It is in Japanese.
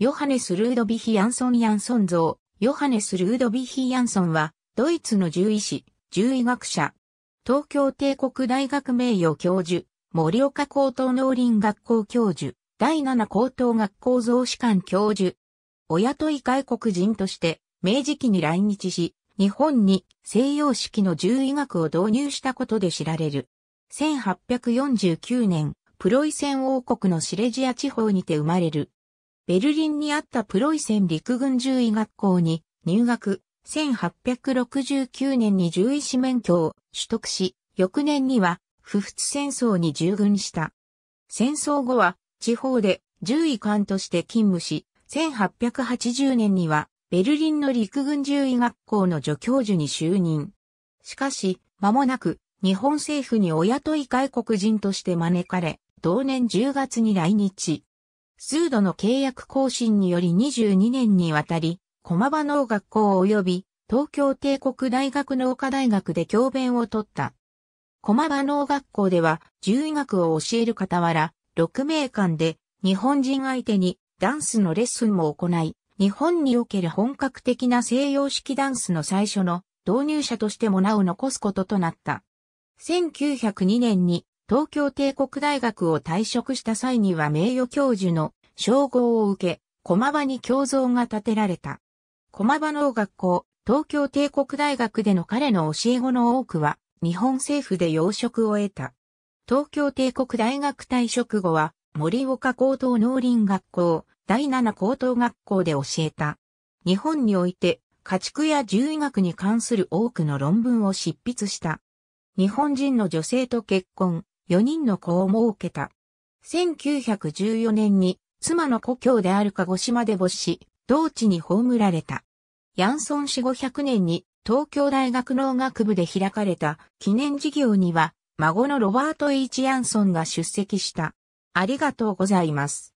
ヨハネス・ルードヴィヒ・ヤンソン・ヤンソン像、ヨハネス・ルードヴィヒ・ヤンソンは、ドイツの獣医師、獣医学者、東京帝国大学名誉教授、森岡高等農林学校教授、第七高等学校増士官教授、親とい外国人として、明治期に来日し、日本に西洋式の獣医学を導入したことで知られる。1849年、プロイセン王国のシレジア地方にて生まれる。ベルリンにあったプロイセン陸軍獣医学校に入学、1869年に獣医師免許を取得し、翌年には不仏戦争に従軍した。戦争後は地方で獣医官として勤務し、1880年にはベルリンの陸軍獣医学校の助教授に就任。しかし、間もなく日本政府にお雇い外国人として招かれ、同年10月に来日。数度の契約更新により22年にわたり、駒場農学校及び東京帝国大学農科大学で教鞭を取った。駒場農学校では、獣医学を教える傍ら、6名間で日本人相手にダンスのレッスンも行い、日本における本格的な西洋式ダンスの最初の導入者としても名を残すこととなった。1902年に東京帝国大学を退職した際には名誉教授の称号を受け、駒場に胸像が建てられた。駒場農学校、東京帝国大学での彼の教え子の多くは、日本政府で養殖を得た。東京帝国大学退職後は、森岡高等農林学校、第七高等学校で教えた。日本において、家畜や獣医学に関する多くの論文を執筆した。日本人の女性と結婚、4人の子を設けた。1914年に妻の故郷である鹿児島で没し、同地に葬られた。ヤンソン氏5 0 0年に東京大学農学部で開かれた記念事業には孫のロバート・イチ・ヤンソンが出席した。ありがとうございます。